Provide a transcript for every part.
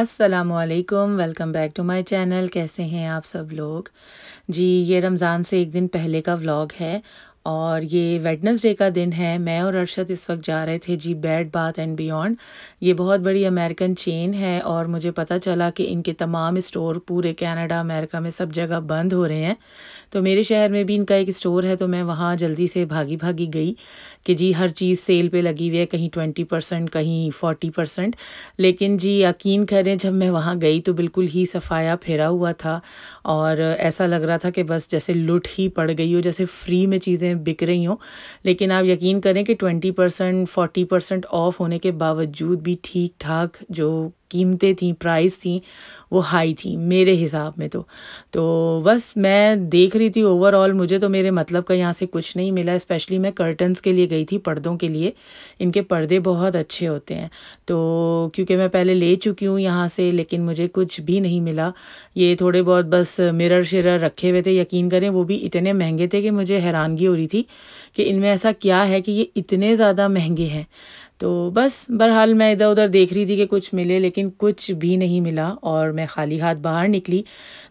असलकम welcome back to my channel कैसे हैं आप सब लोग जी ये रमज़ान से एक दिन पहले का व्लॉग है और ये वेडनेसडे का दिन है मैं और अरशद इस वक्त जा रहे थे जी बैड बाथ एंड बियॉन्ड ये बहुत बड़ी अमेरिकन चेन है और मुझे पता चला कि इनके तमाम स्टोर पूरे कनाडा अमेरिका में सब जगह बंद हो रहे हैं तो मेरे शहर में भी इनका एक स्टोर है तो मैं वहाँ जल्दी से भागी भागी गई कि जी हर चीज़ सेल पर लगी हुई है कहीं ट्वेंटी परसेंट कहीं फोर्टी परसेंट लेकिन जी यकीन करें जब मैं वहाँ गई तो बिल्कुल ही सफाया फेरा हुआ था और ऐसा लग रहा था कि बस जैसे लुट ही पड़ गई हो जैसे फ्री में चीज़ें चीज़ें बिक रही हों लेकिन आप यकीन करें कि twenty percent forty percent off होने के बावजूद भी ठीक ठाक जो कीमतें थी प्राइस थी वो हाई थी मेरे हिसाब में तो तो बस मैं देख रही थी ओवरऑल मुझे तो मेरे मतलब का यहाँ से कुछ नहीं मिला स्पेशली मैं कर्टन्स के लिए गई थी पर्दों के लिए इनके पर्दे बहुत अच्छे होते हैं तो क्योंकि मैं पहले ले चुकी हूँ यहाँ से लेकिन मुझे कुछ भी नहीं मिला ये थोड़े बहुत बस मिरर शिरर रखे हुए थे यकीन करें वो भी इतने महंगे थे कि मुझे हैरानगी हो रही थी कि इनमें ऐसा क्या है कि ये इतने ज़्यादा महंगे हैं तो बस बहरहाल मैं इधर उधर देख रही थी कि कुछ मिले लेकिन कुछ भी नहीं मिला और मैं खाली हाथ बाहर निकली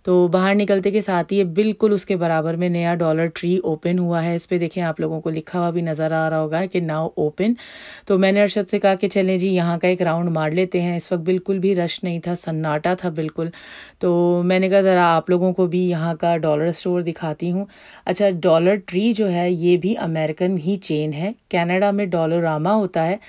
तो बाहर निकलते के साथ ही बिल्कुल उसके बराबर में नया डॉलर ट्री ओपन हुआ है इस पर देखें आप लोगों को लिखा हुआ भी नज़र आ रहा होगा कि नाव ओपन तो मैंने अरशद से कहा कि चलें जी यहाँ का एक राउंड मार लेते हैं इस वक्त बिल्कुल भी रश नहीं था सन्नाटा था बिल्कुल तो मैंने कहा ज़रा आप लोगों को भी यहाँ का डॉलर स्टोर दिखाती हूँ अच्छा डॉलर ट्री जो है ये भी अमेरिकन ही चेन है कैनेडा में डॉलरामा होता है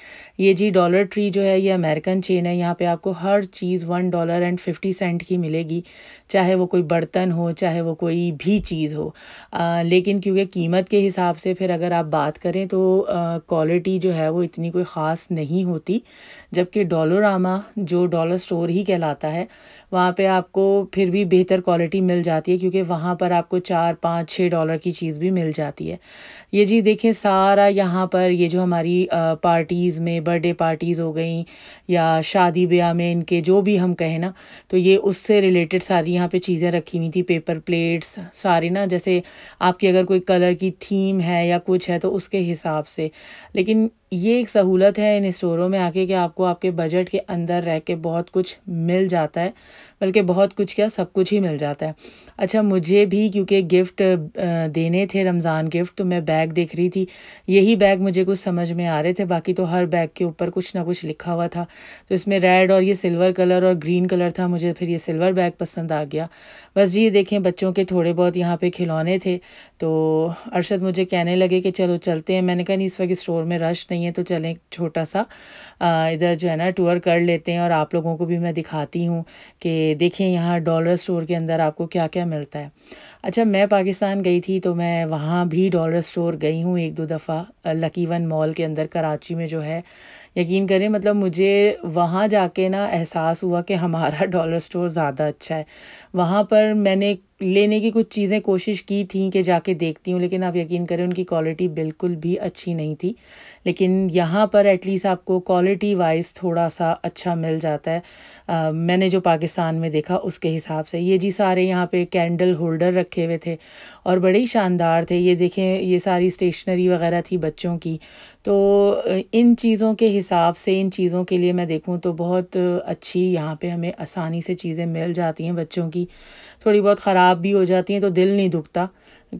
ये जी डॉलर ट्री जो है ये अमेरिकन चेन है यहाँ पे आपको हर चीज़ one dollar and fifty cent की मिलेगी चाहे वो कोई बर्तन हो चाहे वो कोई भी चीज़ हो आ, लेकिन क्योंकि कीमत के हिसाब से फिर अगर आप बात करें तो क्वालिटी जो है वो इतनी कोई ख़ास नहीं होती जबकि डॉलोरामा जो डॉलर स्टोर ही कहलाता है वहाँ पर आपको फिर भी बेहतर क्वालिटी मिल जाती है क्योंकि वहाँ पर आपको चार पाँच छः डॉलर की चीज़ भी मिल जाती है ये जी देखें सारा यहाँ पर ये जो हमारी पार्टीज़ पार्टीज़ में बर्थडे पार्टीज़ हो गई या शादी ब्याह में इनके जो भी हम कहें ना तो ये उससे रिलेटेड सारी यहाँ पे चीज़ें रखी हुई थी पेपर प्लेट्स सारे ना जैसे आपकी अगर कोई कलर की थीम है या कुछ है तो उसके हिसाब से लेकिन ये एक सहूलत है इन स्टोरों में आके कि आपको आपके बजट के अंदर रह के बहुत कुछ मिल जाता है बल्कि बहुत कुछ क्या सब कुछ ही मिल जाता है अच्छा मुझे भी क्योंकि गिफ्ट देने थे रमज़ान गिफ्ट तो मैं बैग देख रही थी यही बैग मुझे कुछ समझ में आ रहे थे बाकी तो हर बैग के ऊपर कुछ ना कुछ लिखा हुआ था तो इसमें रेड और ये सिल्वर कलर और ग्रीन कलर था मुझे फिर ये सिल्वर बैग पसंद आ गया बस जी ये देखें बच्चों के थोड़े बहुत यहाँ पर खिलौने थे तो अरशद मुझे कहने लगे कि चलो चलते हैं मैंने कहा नहीं इस वक्त स्टोर में रश नहीं है तो चलें छोटा सा इधर जो है ना टूर कर लेते हैं और आप लोगों को भी मैं दिखाती हूँ कि देखें यहाँ डॉलर स्टोर के अंदर आपको क्या क्या मिलता है अच्छा मैं पाकिस्तान गई थी तो मैं वहाँ भी डॉलर स्टोर गई हूँ एक दो दफ़ा लकी वन मॉल के अंदर कराची में जो है यकीन करें मतलब मुझे वहाँ जाके ना एहसास हुआ कि हमारा डॉलर स्टोर ज़्यादा अच्छा है वहाँ पर मैंने लेने की कुछ चीज़ें कोशिश की थी कि जाके देखती हूँ लेकिन आप यकीन करें उनकी क्वालिटी बिल्कुल भी अच्छी नहीं थी लेकिन यहाँ पर एटलीस्ट आपको क्वालिटी वाइज थोड़ा सा अच्छा मिल जाता है आ, मैंने जो पाकिस्तान में देखा उसके हिसाब से ये जी सारे यहाँ पे कैंडल होल्डर रखे हुए थे और बड़े ही शानदार थे ये देखें ये सारी स्टेशनरी वगैरह थी बच्चों की तो इन चीज़ों के हिसाब से इन चीज़ों के लिए मैं देखूँ तो बहुत अच्छी यहाँ पर हमें आसानी से चीज़ें मिल जाती हैं बच्चों की थोड़ी बहुत ख़राब ख़राब भी हो जाती हैं तो दिल नहीं दुखता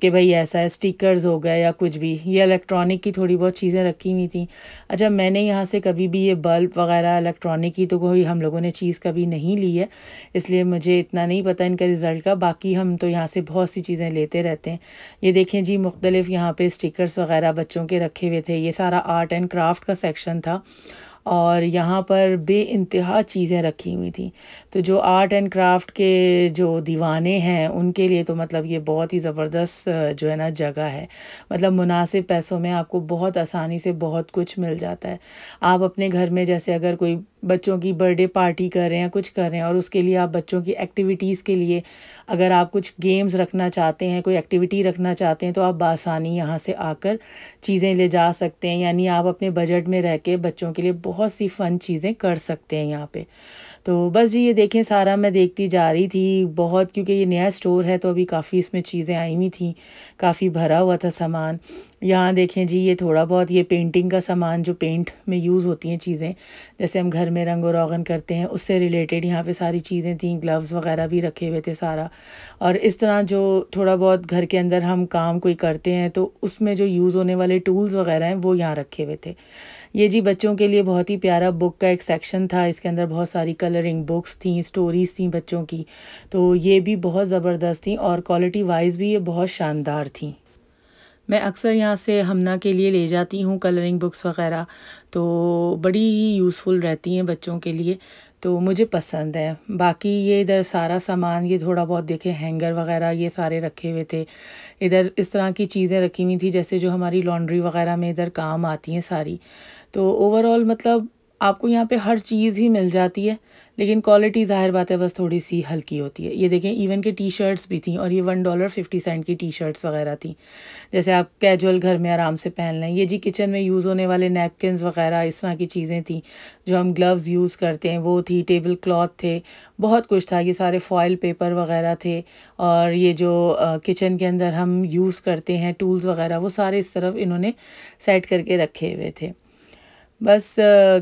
कि भाई ऐसा है स्टिकर्स हो गए या कुछ भी ये इलेक्ट्रॉनिक की थोड़ी बहुत चीज़ें रखी हुई थी अच्छा मैंने यहाँ से कभी भी ये बल्ब वगैरह इलेक्ट्रॉनिक की तो कोई हम लोगों ने चीज़ कभी नहीं ली है इसलिए मुझे इतना नहीं पता इनका रिज़ल्ट का बाकी हम तो यहाँ से बहुत सी चीज़ें लेते रहते हैं ये देखें जी मुख्तलिफ़ यहाँ पर स्टिकर्स वगैरह बच्चों के रखे हुए थे ये सारा आर्ट एंड क्राफ्ट का सेक्शन था और यहाँ पर बे इंतहा चीज़ें रखी हुई थी तो जो आर्ट एंड क्राफ्ट के जो दीवाने हैं उनके लिए तो मतलब ये बहुत ही ज़बरदस्त जो है ना जगह है मतलब मुनासिब पैसों में आपको बहुत आसानी से बहुत कुछ मिल जाता है आप अपने घर में जैसे अगर कोई बच्चों की बर्थडे पार्टी कर रहे हैं कुछ कर रहे हैं और उसके लिए आप बच्चों की एक्टिविटीज़ के लिए अगर आप कुछ गेम्स रखना चाहते हैं कोई एक्टिविटी रखना चाहते हैं तो आप बासानी यहाँ से आकर चीज़ें ले जा सकते हैं यानी आप अपने बजट में रह के बच्चों के लिए बहुत सी फ़न चीज़ें कर सकते हैं यहाँ पर तो बस जी ये देखें सारा मैं देखती जा रही थी बहुत क्योंकि ये नया स्टोर है तो अभी काफ़ी इसमें चीज़ें आई हुई थी काफ़ी भरा हुआ था सामान यहाँ देखें जी ये थोड़ा बहुत ये पेंटिंग का सामान जो पेंट में यूज़ होती हैं चीज़ें जैसे हम घर घर में रंग और रोगन करते हैं उससे रिलेटेड यहाँ पे सारी चीज़ें थी ग्लव्स वगैरह भी रखे हुए थे सारा और इस तरह जो थोड़ा बहुत घर के अंदर हम काम कोई करते हैं तो उसमें जो यूज़ होने वाले टूल्स वगैरह हैं वो यहाँ रखे हुए थे ये जी बच्चों के लिए बहुत ही प्यारा बुक का एक सेक्शन था इसके अंदर बहुत सारी कलरिंग बुक्स थी स्टोरीज़ थी बच्चों की तो ये भी बहुत ज़बरदस्त थी और क्वालिटी वाइज भी ये बहुत शानदार थी मैं अक्सर यहाँ से हमना के लिए ले जाती हूँ कलरिंग बुक्स वगैरह तो बड़ी ही यूज़फुल रहती हैं बच्चों के लिए तो मुझे पसंद है बाकी ये इधर सारा सामान ये थोड़ा बहुत देखे हैंगर वगैरह ये सारे रखे हुए थे इधर इस तरह की चीज़ें रखी हुई थी जैसे जो हमारी लॉन्ड्री वगैरह में इधर काम आती हैं सारी तो ओवरऑल मतलब आपको यहाँ पे हर चीज़ ही मिल जाती है लेकिन क्वालिटी ज़ाहिर बात है बस थोड़ी सी हल्की होती है ये देखें इवन के टी शर्ट्स भी थी और ये वन डॉलर फिफ्टी सेंट की टी शर्ट्स वगैरह थी जैसे आप कैजुअल घर में आराम से पहन लें ये जी किचन में यूज़ होने वाले नैपकिन वगैरह इस तरह की चीज़ें थी जो हम ग्लव्स यूज़ करते हैं वो थी टेबल क्लॉथ थे बहुत कुछ था ये सारे फॉयल पेपर वगैरह थे और ये जो किचन के अंदर हम यूज़ करते हैं टूल्स वगैरह वो सारे इस तरफ इन्होंने सेट करके रखे हुए थे बस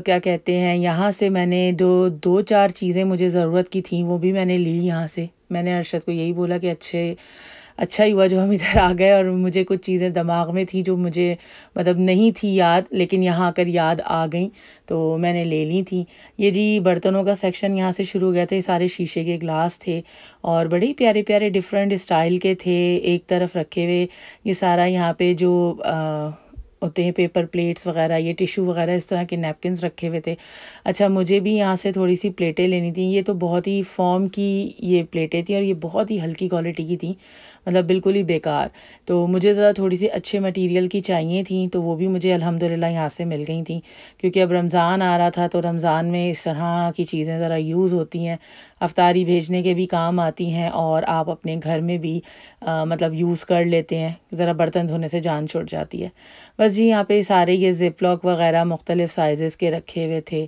क्या कहते हैं यहाँ से मैंने जो दो चार चीज़ें मुझे ज़रूरत की थी वो भी मैंने ली यहाँ से मैंने अरशद को यही बोला कि अच्छे अच्छा ही हुआ जो हम इधर आ गए और मुझे कुछ चीज़ें दिमाग में थी जो मुझे मतलब नहीं थी याद लेकिन यहाँ आकर याद आ गई तो मैंने ले ली थी ये जी बर्तनों का सेक्शन यहाँ से शुरू हो गया था ये सारे शीशे के ग्लास थे और बड़े ही प्यारे प्यारे डिफरेंट स्टाइल के थे एक तरफ रखे हुए ये सारा यहाँ पे जो आ, होते हैं पेपर प्लेट्स वगैरह ये टिशू वगैरह इस तरह के नैपकिनस रखे हुए थे अच्छा मुझे भी यहाँ से थोड़ी सी प्लेटें लेनी थी ये तो बहुत ही फॉर्म की ये प्लेटें थी और ये बहुत ही हल्की क्वालिटी की थी मतलब बिल्कुल ही बेकार तो मुझे ज़रा थोड़ी सी अच्छे मटेरियल की चाहिए थी तो वो भी मुझे अलहमदिल्ला यहाँ से मिल गई थी क्योंकि अब रमज़ान आ रहा था तो रमज़ान में इस तरह की चीज़ें ज़रा यूज़ होती हैं अफ्तारी भेजने के भी काम आती हैं और आप अपने घर में भी आ, मतलब यूज़ कर लेते हैं ज़रा बर्तन धोने से जान छुट जाती है बस बस जी यहाँ पे सारे ये जिप लॉक वगैरह मुख्तलिफ़ साइज़ के रखे हुए थे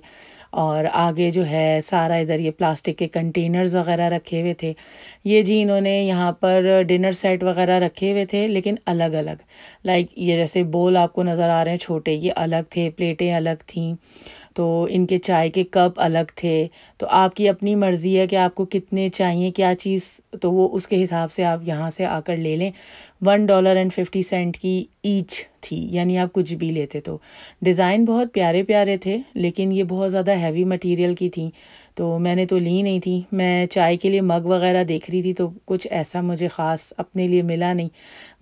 और आगे जो है सारा इधर ये प्लास्टिक के कंटेनर्स वगैरह रखे हुए थे ये जी इन्होंने यहाँ पर डिनर सेट वगैरह रखे हुए थे लेकिन अलग अलग लाइक ये जैसे बोल आपको नज़र आ रहे हैं छोटे ये अलग थे प्लेटें अलग थीं तो इनके चाय के कप अलग थे तो आपकी अपनी मर्ज़ी है कि आपको कितने चाहिए क्या चीज़ तो वो उसके हिसाब से आप यहाँ से आकर ले लें one dollar and fifty cent की ईच थी यानी आप कुछ भी लेते तो डिज़ाइन बहुत प्यारे प्यारे थे लेकिन ये बहुत ज़्यादा हैवी मटेरियल की थी तो मैंने तो ली नहीं थी मैं चाय के लिए मग वगैरह देख रही थी तो कुछ ऐसा मुझे ख़ास अपने लिए मिला नहीं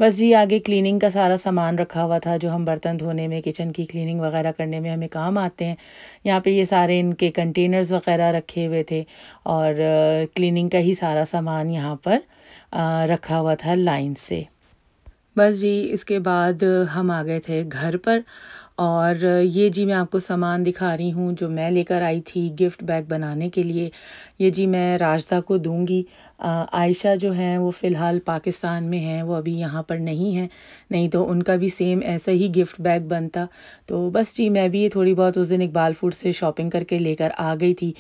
बस जी आगे क्लीनिंग का सारा सामान रखा हुआ था जो हम बर्तन धोने में किचन की क्लीनिंग वगैरह करने में हमें काम आते हैं यहाँ पे ये सारे इनके कंटेनर्स वगैरह रखे हुए थे और क्लीनिंग का ही सारा सामान यहाँ पर रखा हुआ था लाइन से बस जी इसके बाद हम आ गए थे घर पर और ये जी मैं आपको सामान दिखा रही हूँ जो मैं लेकर आई थी गिफ़्ट बैग बनाने के लिए ये जी मैं राजदा को दूँगी आयशा जो हैं वो फ़िलहाल पाकिस्तान में हैं वो अभी यहाँ पर नहीं हैं नहीं तो उनका भी सेम ऐसा ही गिफ़्ट बैग बनता तो बस जी मैं भी ये थोड़ी बहुत उस दिन इकबाल फूड से शॉपिंग करके लेकर आ गई थी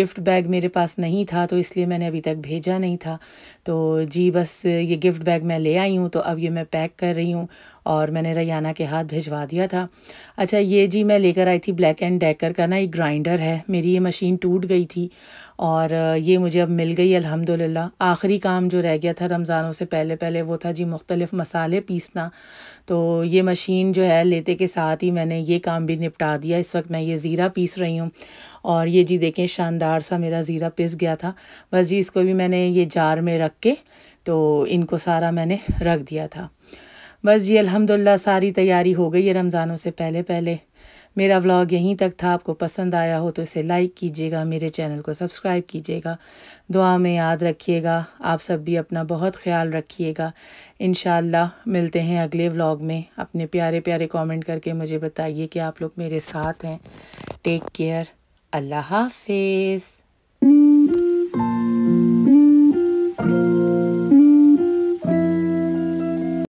गिफ़्ट बैग मेरे पास नहीं था तो इसलिए मैंने अभी तक भेजा नहीं था तो जी बस ये गिफ़्ट बैग मैं ले आई हूँ तो अब ये मैं पैक कर रही हूँ और मैंने रैयाना के हाथ भिजवा दिया था अच्छा ये जी मैं लेकर आई थी ब्लैक एंड डेकर का ना एक ग्राइंडर है मेरी ये मशीन टूट गई थी और ये मुझे अब मिल गई अल्हम्दुलिल्लाह आखिरी काम जो रह गया था रमज़ानों से पहले पहले वो था जी मुख्तलिफ़ मसाले पीसना तो ये मशीन जो है लेते के साथ ही मैंने ये काम भी निपटा दिया इस वक्त मैं ये ज़ीरा पीस रही हूँ और ये जी देखें शानदार सा मेरा ज़ीरा पिस गया था बस जी इसको भी मैंने ये जार में रख के तो इनको सारा मैंने रख दिया था बस जी अल्हम्दुलिल्लाह सारी तैयारी हो गई है रमज़ानों से पहले पहले मेरा व्लॉग यहीं तक था आपको पसंद आया हो तो इसे लाइक कीजिएगा मेरे चैनल को सब्सक्राइब कीजिएगा दुआ में याद रखिएगा आप सब भी अपना बहुत ख्याल रखिएगा इन मिलते हैं अगले व्लॉग में अपने प्यारे प्यारे कमेंट करके मुझे बताइए कि आप लोग मेरे साथ हैं टेक केयर अल्लाह हाफिज़